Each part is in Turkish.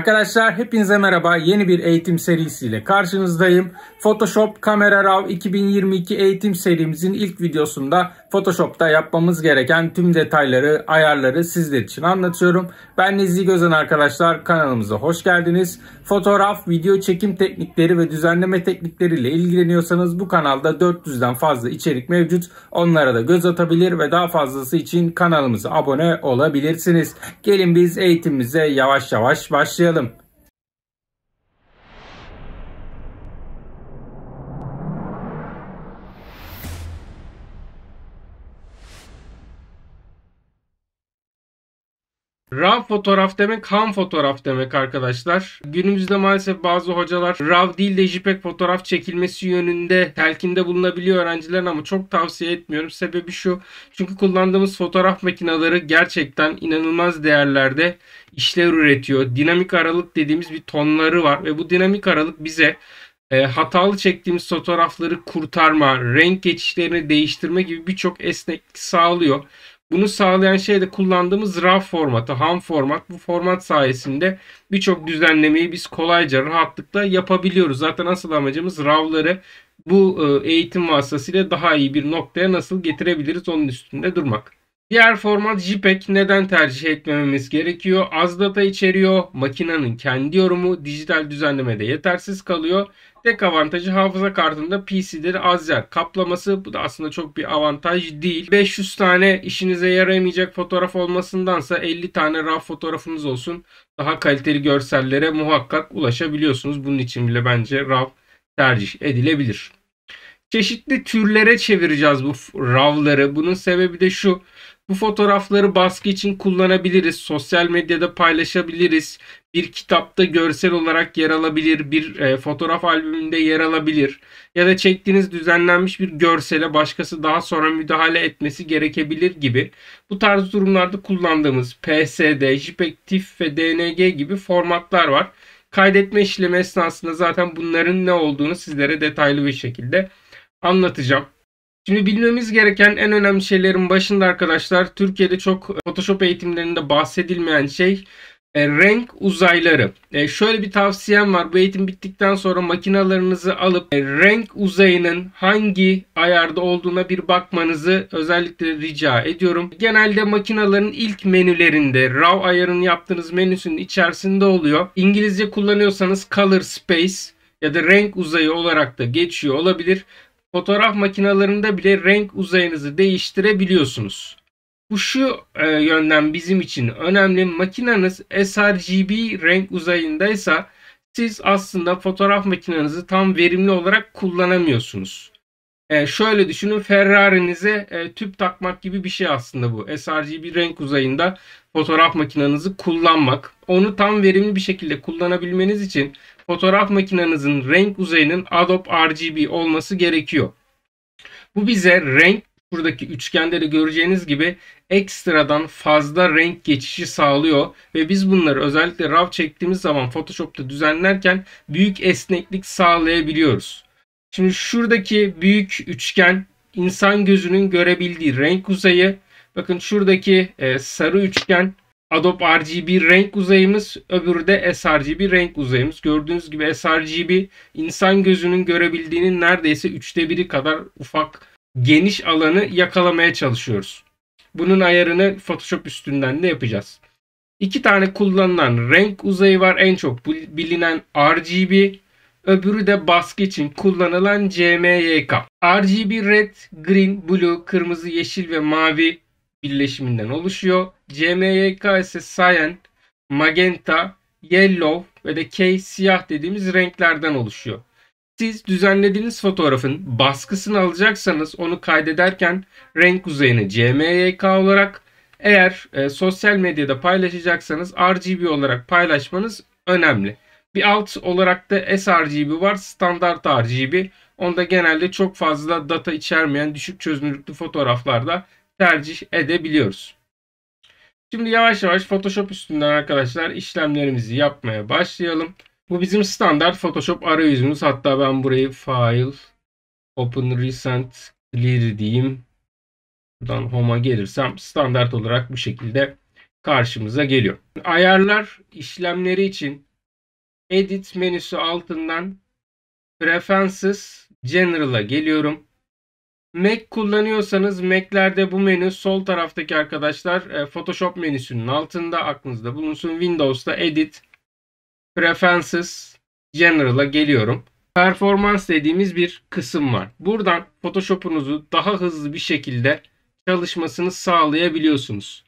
Arkadaşlar hepinize merhaba. Yeni bir eğitim serisiyle karşınızdayım. Photoshop Camera Raw 2022 eğitim serimizin ilk videosunda Photoshop'ta yapmamız gereken tüm detayları, ayarları sizler için anlatıyorum. Ben Nezli Gözen arkadaşlar. Kanalımıza hoş geldiniz. Fotoğraf, video çekim teknikleri ve düzenleme teknikleriyle ilgileniyorsanız bu kanalda 400'den fazla içerik mevcut. Onlara da göz atabilir ve daha fazlası için kanalımıza abone olabilirsiniz. Gelin biz eğitimimize yavaş yavaş başlayalım başlayalım. RAW fotoğraf demek ham fotoğraf demek arkadaşlar. Günümüzde maalesef bazı hocalar RAW değil de JPEG fotoğraf çekilmesi yönünde telkinde bulunabiliyor öğrencilerin ama çok tavsiye etmiyorum. Sebebi şu çünkü kullandığımız fotoğraf makineleri gerçekten inanılmaz değerlerde işler üretiyor. Dinamik aralık dediğimiz bir tonları var ve bu dinamik aralık bize e, hatalı çektiğimiz fotoğrafları kurtarma, renk geçişlerini değiştirme gibi birçok esneklik sağlıyor. Bunu sağlayan şey de kullandığımız RAW formatı, HAM format. Bu format sayesinde birçok düzenlemeyi biz kolayca, rahatlıkla yapabiliyoruz. Zaten asıl amacımız RAW'ları bu e, eğitim vasıtasıyla daha iyi bir noktaya nasıl getirebiliriz onun üstünde durmak. Diğer format JPEG neden tercih etmememiz gerekiyor? Az data içeriyor, makinenin kendi yorumu dijital düzenlemede yetersiz kalıyor. Tek avantajı hafıza kartında PC'leri az yer kaplaması. Bu da aslında çok bir avantaj değil. 500 tane işinize yaramayacak fotoğraf olmasındansa 50 tane RAW fotoğrafınız olsun. Daha kaliteli görsellere muhakkak ulaşabiliyorsunuz. Bunun için bile bence RAW tercih edilebilir. Çeşitli türlere çevireceğiz bu RAW'ları. Bunun sebebi de şu. Bu fotoğrafları baskı için kullanabiliriz. Sosyal medyada paylaşabiliriz. Bir kitapta görsel olarak yer alabilir. Bir e, fotoğraf albümünde yer alabilir. Ya da çektiğiniz düzenlenmiş bir görsele başkası daha sonra müdahale etmesi gerekebilir gibi. Bu tarz durumlarda kullandığımız PSD, JPEG, TIFF ve DNG gibi formatlar var. Kaydetme işlemi esnasında zaten bunların ne olduğunu sizlere detaylı bir şekilde anlatacağım. Şimdi bilmemiz gereken en önemli şeylerin başında arkadaşlar Türkiye'de çok e, Photoshop eğitimlerinde bahsedilmeyen şey e, renk uzayları. E, şöyle bir tavsiyem var. Bu eğitim bittikten sonra makinalarınızı alıp e, renk uzayının hangi ayarda olduğuna bir bakmanızı özellikle rica ediyorum. Genelde makinaların ilk menülerinde RAW ayarını yaptığınız menüsünün içerisinde oluyor. İngilizce kullanıyorsanız color space ya da renk uzayı olarak da geçiyor olabilir fotoğraf makinalarında bile renk uzayınızı değiştirebiliyorsunuz. Bu şu e, yönden bizim için önemli. Makinanız sRGB renk uzayındaysa siz aslında fotoğraf makinenizi tam verimli olarak kullanamıyorsunuz. E, şöyle düşünün Ferrari'nize e, tüp takmak gibi bir şey aslında bu. sRGB renk uzayında fotoğraf makinenizi kullanmak. Onu tam verimli bir şekilde kullanabilmeniz için fotoğraf makinenizin renk uzayının Adobe RGB olması gerekiyor. Bu bize renk buradaki üçgende de göreceğiniz gibi ekstradan fazla renk geçişi sağlıyor ve biz bunları özellikle RAW çektiğimiz zaman Photoshop'ta düzenlerken büyük esneklik sağlayabiliyoruz. Şimdi şuradaki büyük üçgen insan gözünün görebildiği renk uzayı. Bakın şuradaki e, sarı üçgen Adobe RGB renk uzayımız, öbürü de sRGB renk uzayımız. Gördüğünüz gibi sRGB insan gözünün görebildiğinin neredeyse üçte biri kadar ufak geniş alanı yakalamaya çalışıyoruz. Bunun ayarını Photoshop üstünden de yapacağız. İki tane kullanılan renk uzayı var. En çok bilinen RGB Öbürü de baskı için kullanılan CMYK. RGB red, green, blue, kırmızı, yeşil ve mavi birleşiminden oluşuyor. CMYK ise cyan, magenta, yellow ve de K siyah dediğimiz renklerden oluşuyor. Siz düzenlediğiniz fotoğrafın baskısını alacaksanız onu kaydederken renk uzayını CMYK olarak eğer e, sosyal medyada paylaşacaksanız RGB olarak paylaşmanız önemli. Bir alt olarak da sRGB var. Standart RGB. Onda genelde çok fazla data içermeyen düşük çözünürlüklü fotoğraflarda tercih edebiliyoruz. Şimdi yavaş yavaş Photoshop üstünden arkadaşlar işlemlerimizi yapmaya başlayalım. Bu bizim standart Photoshop arayüzümüz. Hatta ben burayı File, Open Recent, Clear diyeyim. Buradan Home'a gelirsem standart olarak bu şekilde karşımıza geliyor. Ayarlar işlemleri için Edit menüsü altından Preferences General'a geliyorum. Mac kullanıyorsanız Mac'lerde bu menü sol taraftaki arkadaşlar e, Photoshop menüsünün altında aklınızda bulunsun. Windows'ta Edit Preferences General'a geliyorum. Performans dediğimiz bir kısım var. Buradan Photoshop'unuzu daha hızlı bir şekilde çalışmasını sağlayabiliyorsunuz.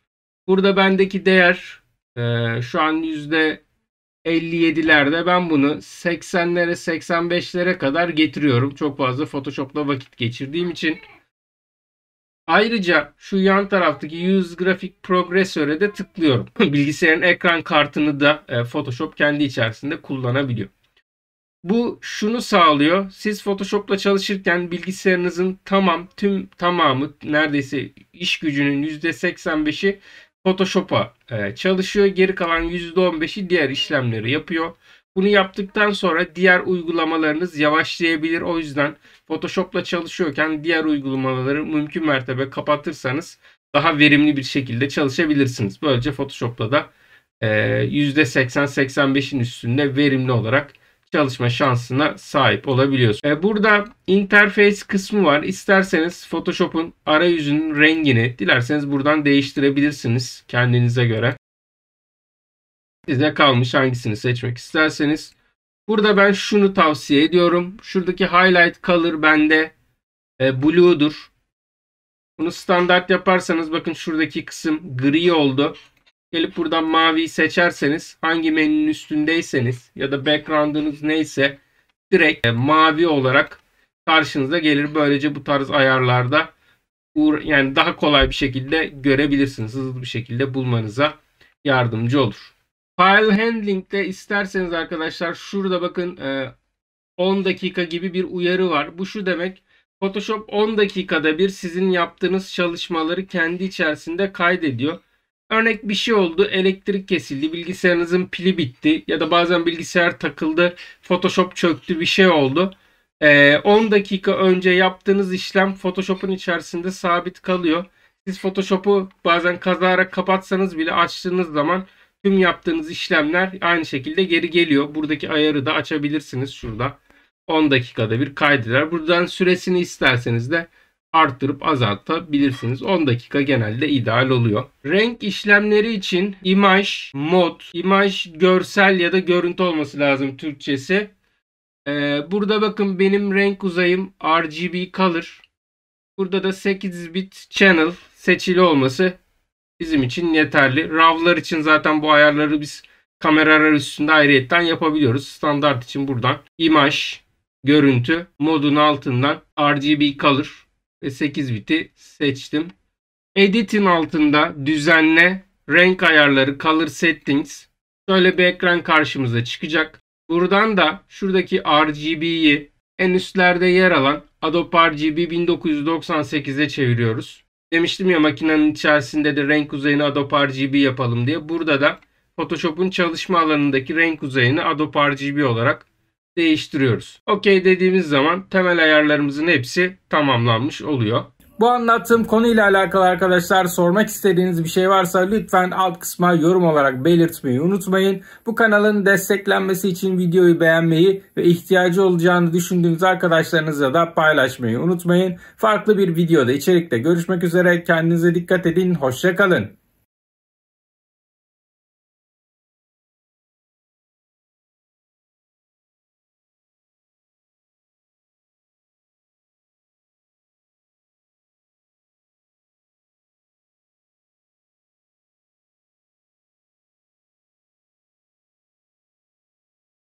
Burada bendeki değer e, şu an yüzde 57'lerde ben bunu 80'lere 85'lere kadar getiriyorum. Çok fazla Photoshop'la vakit geçirdiğim için. Ayrıca şu yan taraftaki Use Graphic Progressor'e de tıklıyorum. Bilgisayarın ekran kartını da e, Photoshop kendi içerisinde kullanabiliyor. Bu şunu sağlıyor. Siz Photoshop'la çalışırken bilgisayarınızın tamam, tüm tamamı neredeyse iş gücünün %85'i Photoshop'a e, çalışıyor. Geri kalan %15'i diğer işlemleri yapıyor. Bunu yaptıktan sonra diğer uygulamalarınız yavaşlayabilir. O yüzden Photoshop'la çalışıyorken diğer uygulamaları mümkün mertebe kapatırsanız daha verimli bir şekilde çalışabilirsiniz. Böylece Photoshop'la da %80-85'in e, üstünde verimli olarak çalışma şansına sahip olabiliyorsunuz. E, burada interface kısmı var. İsterseniz Photoshop'un arayüzünün rengini dilerseniz buradan değiştirebilirsiniz kendinize göre. Size kalmış hangisini seçmek isterseniz. Burada ben şunu tavsiye ediyorum. Şuradaki highlight color bende e, blue'dur. Bunu standart yaparsanız bakın şuradaki kısım gri oldu. Gelip buradan maviyi seçerseniz hangi menünün üstündeyseniz ya da background'ınız neyse direkt e, mavi olarak karşınıza gelir. Böylece bu tarz ayarlarda yani daha kolay bir şekilde görebilirsiniz. Hızlı bir şekilde bulmanıza yardımcı olur. File handling'de isterseniz arkadaşlar şurada bakın 10 e, dakika gibi bir uyarı var. Bu şu demek Photoshop 10 dakikada bir sizin yaptığınız çalışmaları kendi içerisinde kaydediyor. Örnek bir şey oldu, elektrik kesildi, bilgisayarınızın pili bitti ya da bazen bilgisayar takıldı, Photoshop çöktü, bir şey oldu. Ee, 10 dakika önce yaptığınız işlem Photoshop'un içerisinde sabit kalıyor. Siz Photoshop'u bazen kazara kapatsanız bile açtığınız zaman tüm yaptığınız işlemler aynı şekilde geri geliyor. Buradaki ayarı da açabilirsiniz şurada. 10 dakikada bir kaydeder. Buradan süresini isterseniz de arttırıp azaltabilirsiniz. 10 dakika genelde ideal oluyor. Renk işlemleri için imaj, mod, imaj görsel ya da görüntü olması lazım Türkçesi. Ee, burada bakın benim renk uzayım RGB Color. Burada da 8 bit channel seçili olması bizim için yeterli. RAW'lar için zaten bu ayarları biz kameralar üstünde ayrıyetten yapabiliyoruz. Standart için buradan imaj, görüntü modun altından RGB Color ve 8 biti seçtim. Edit'in altında düzenle, renk ayarları, color settings şöyle bir ekran karşımıza çıkacak. Buradan da şuradaki RGB'yi en üstlerde yer alan Adobe RGB 1998'e çeviriyoruz. Demiştim ya makinenin içerisinde de renk uzayını Adobe RGB yapalım diye. Burada da Photoshop'un çalışma alanındaki renk uzayını Adobe RGB olarak değiştiriyoruz. OK dediğimiz zaman temel ayarlarımızın hepsi tamamlanmış oluyor. Bu anlattığım konuyla alakalı arkadaşlar sormak istediğiniz bir şey varsa lütfen alt kısma yorum olarak belirtmeyi unutmayın. Bu kanalın desteklenmesi için videoyu beğenmeyi ve ihtiyacı olacağını düşündüğünüz arkadaşlarınızla da paylaşmayı unutmayın. Farklı bir videoda içerikte görüşmek üzere kendinize dikkat edin hoşçakalın.